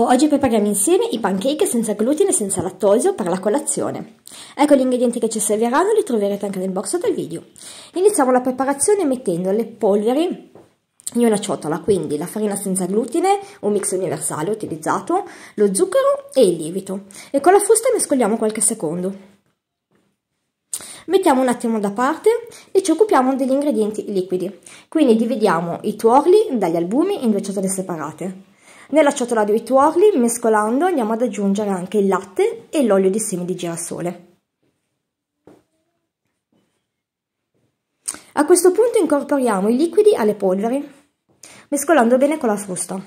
Ciao, oggi prepariamo insieme i pancake senza glutine e senza lattosio per la colazione. Ecco gli ingredienti che ci serviranno, li troverete anche nel box del video. Iniziamo la preparazione mettendo le polveri in una ciotola, quindi la farina senza glutine, un mix universale utilizzato, lo zucchero e il lievito. E con la fusta mescoliamo qualche secondo. Mettiamo un attimo da parte e ci occupiamo degli ingredienti liquidi. Quindi dividiamo i tuorli dagli albumi in due ciotole separate. Nella ciotola di 8 mescolando, andiamo ad aggiungere anche il latte e l'olio di semi di girasole. A questo punto incorporiamo i liquidi alle polveri, mescolando bene con la frusta.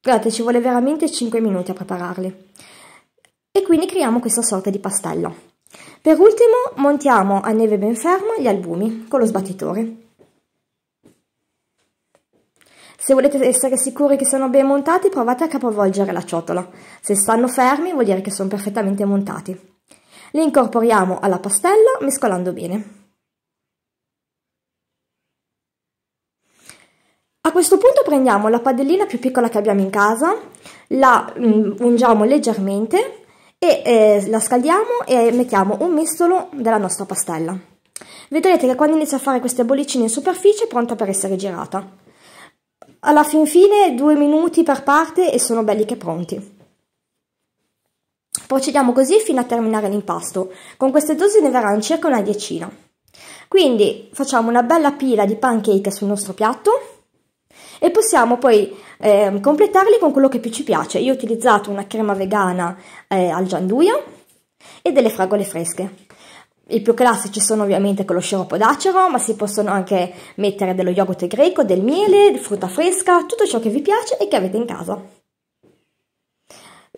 Guardate, ci vuole veramente 5 minuti a prepararli. E quindi creiamo questa sorta di pastella. Per ultimo montiamo a neve ben ferma gli albumi con lo sbattitore. Se volete essere sicuri che siano ben montati, provate a capovolgere la ciotola. Se stanno fermi, vuol dire che sono perfettamente montati. Li incorporiamo alla pastella mescolando bene. A questo punto prendiamo la padellina più piccola che abbiamo in casa, la mm, ungiamo leggermente e eh, la scaldiamo e mettiamo un mestolo della nostra pastella. Vedrete che quando inizia a fare queste bollicine in superficie è pronta per essere girata. Alla fin fine due minuti per parte e sono belli che pronti. Procediamo così fino a terminare l'impasto. Con queste dosi ne verranno circa una diecina. Quindi facciamo una bella pila di pancake sul nostro piatto e possiamo poi eh, completarli con quello che più ci piace. Io ho utilizzato una crema vegana eh, al gianduia e delle fragole fresche. I più classici sono ovviamente con lo sciroppo d'acero, ma si possono anche mettere dello yogurt greco, del miele, frutta fresca, tutto ciò che vi piace e che avete in casa.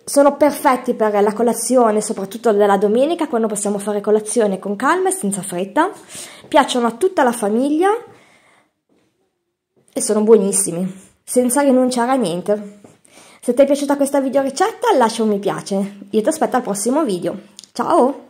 Sono perfetti per la colazione, soprattutto della domenica, quando possiamo fare colazione con calma e senza fretta. Piacciono a tutta la famiglia e sono buonissimi, senza rinunciare a niente. Se ti è piaciuta questa video ricetta lascia un mi piace. Io ti aspetto al prossimo video. Ciao!